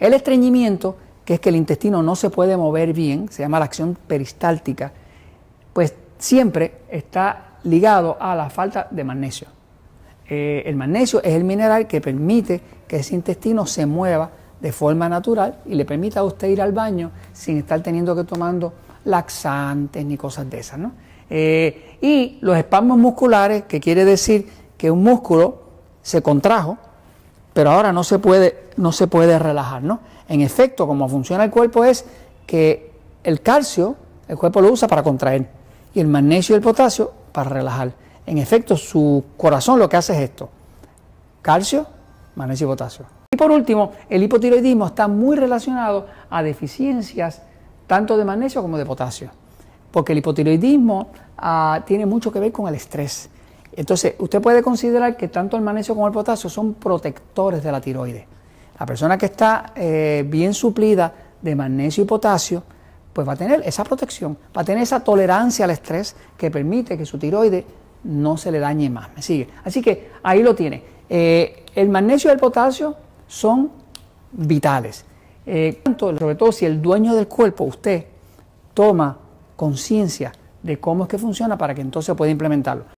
El estreñimiento, que es que el intestino no se puede mover bien, se llama la acción peristáltica, pues siempre está ligado a la falta de magnesio. Eh, el magnesio es el mineral que permite que ese intestino se mueva de forma natural y le permita a usted ir al baño sin estar teniendo que tomando laxantes ni cosas de esas. ¿no? Eh, y los espasmos musculares, que quiere decir que un músculo se contrajo, pero ahora no se puede no se puede relajar, ¿no? En efecto, como funciona el cuerpo es que el calcio, el cuerpo lo usa para contraer, y el magnesio y el potasio para relajar. En efecto, su corazón lo que hace es esto, calcio, magnesio y potasio. Y por último, el hipotiroidismo está muy relacionado a deficiencias tanto de magnesio como de potasio, porque el hipotiroidismo ah, tiene mucho que ver con el estrés. Entonces, usted puede considerar que tanto el magnesio como el potasio son protectores de la tiroides. La persona que está eh, bien suplida de magnesio y potasio, pues va a tener esa protección, va a tener esa tolerancia al estrés que permite que su tiroide no se le dañe más. ¿Me sigue? Así que ahí lo tiene. Eh, el magnesio y el potasio son vitales. Eh, sobre todo si el dueño del cuerpo, usted, toma conciencia de cómo es que funciona para que entonces pueda implementarlo.